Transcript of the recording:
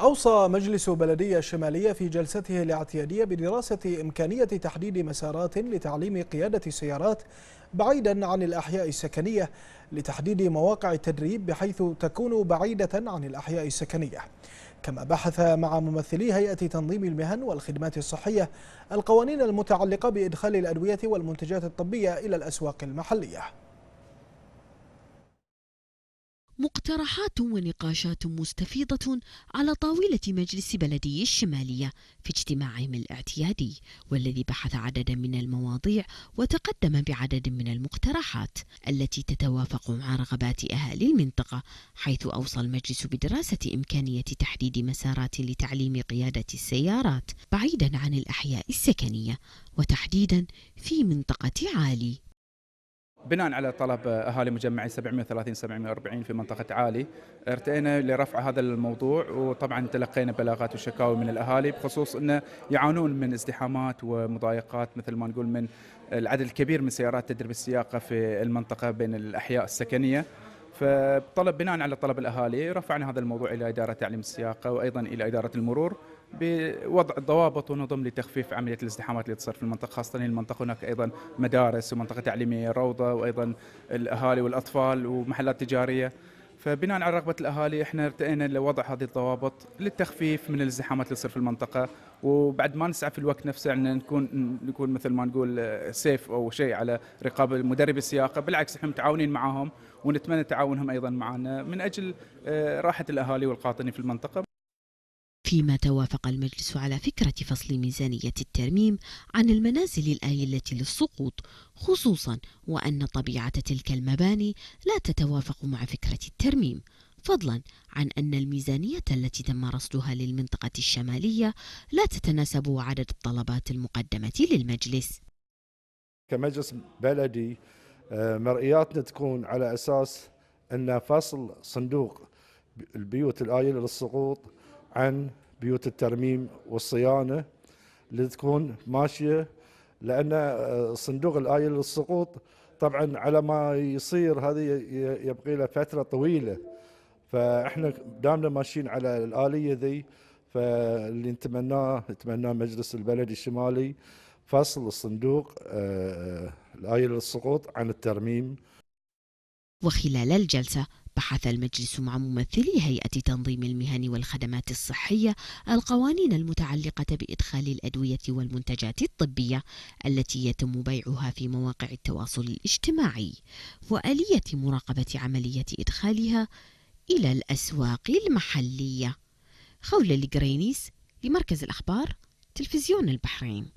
أوصى مجلس بلدية الشمالية في جلسته الاعتيادية بدراسة إمكانية تحديد مسارات لتعليم قيادة السيارات بعيدا عن الأحياء السكنية لتحديد مواقع التدريب بحيث تكون بعيدة عن الأحياء السكنية كما بحث مع ممثلي هيئة تنظيم المهن والخدمات الصحية القوانين المتعلقة بإدخال الأدوية والمنتجات الطبية إلى الأسواق المحلية اقتراحات ونقاشات مستفيضة على طاولة مجلس بلدي الشمالية في اجتماعهم الاعتيادي والذي بحث عددا من المواضيع وتقدم بعدد من المقترحات التي تتوافق مع رغبات أهالي المنطقة حيث أوصى المجلس بدراسة إمكانية تحديد مسارات لتعليم قيادة السيارات بعيدا عن الأحياء السكنية وتحديدا في منطقة عالي بناء على طلب اهالي مجمعي 730 740 في منطقه عالي ارتئينا لرفع هذا الموضوع وطبعا تلقينا بلاغات وشكاوي من الاهالي بخصوص انه يعانون من ازدحامات ومضايقات مثل ما نقول من العدد الكبير من سيارات تدرب السياقه في المنطقه بين الاحياء السكنيه فطلب بناء على طلب الاهالي رفعنا هذا الموضوع الى اداره تعليم السياقه وايضا الى اداره المرور بوضع ضوابط ونظم لتخفيف عمليه الازدحامات اللي تصير في المنطقه خاصه المنطقه هناك ايضا مدارس ومنطقه تعليميه روضه وايضا الاهالي والاطفال ومحلات تجاريه فبناء على رغبه الاهالي احنا ارتئينا لوضع هذه الضوابط للتخفيف من الازدحامات اللي تصير في المنطقه وبعد ما نسعى في الوقت نفسه ان نكون نكون مثل ما نقول سيف او شيء على رقاب مدرب السياقه بالعكس احنا متعاونين معاهم ونتمنى تعاونهم ايضا معنا من اجل آه، راحه الاهالي والقاطنين في المنطقه فيما توافق المجلس على فكرة فصل ميزانية الترميم عن المنازل الآيلة للسقوط خصوصا وأن طبيعة تلك المباني لا تتوافق مع فكرة الترميم فضلا عن أن الميزانية التي تم رصدها للمنطقة الشمالية لا تتناسب عدد الطلبات المقدمة للمجلس كمجلس بلدي آه، مرئياتنا تكون على أساس أن فصل صندوق البيوت الآيلة للسقوط عن بيوت الترميم والصيانه اللي تكون ماشيه لان آه، صندوق الايه للسقوط طبعا على ما يصير هذه يبقي له فتره طويله فاحنا دامنا ماشيين على الاليه ذي فاللي نتمناه نتمناه مجلس البلد الشمالي فصل الصندوق آه، آه، الايه للسقوط عن الترميم وخلال الجلسه بحث المجلس مع ممثلي هيئة تنظيم المهن والخدمات الصحية القوانين المتعلقة بإدخال الأدوية والمنتجات الطبية التي يتم بيعها في مواقع التواصل الاجتماعي وآلية مراقبة عملية إدخالها إلى الأسواق المحلية خولة القرينيس لمركز الأخبار تلفزيون البحرين